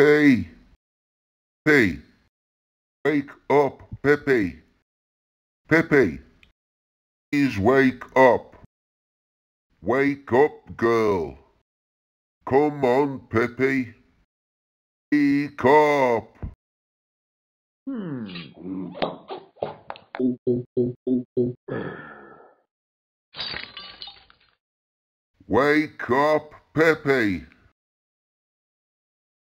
Hey! Hey! Wake up, Pepe. Pepe. Please wake up. Wake up, girl. Come on, Pepe. Wake up. Hmm. Wake up, Pepe.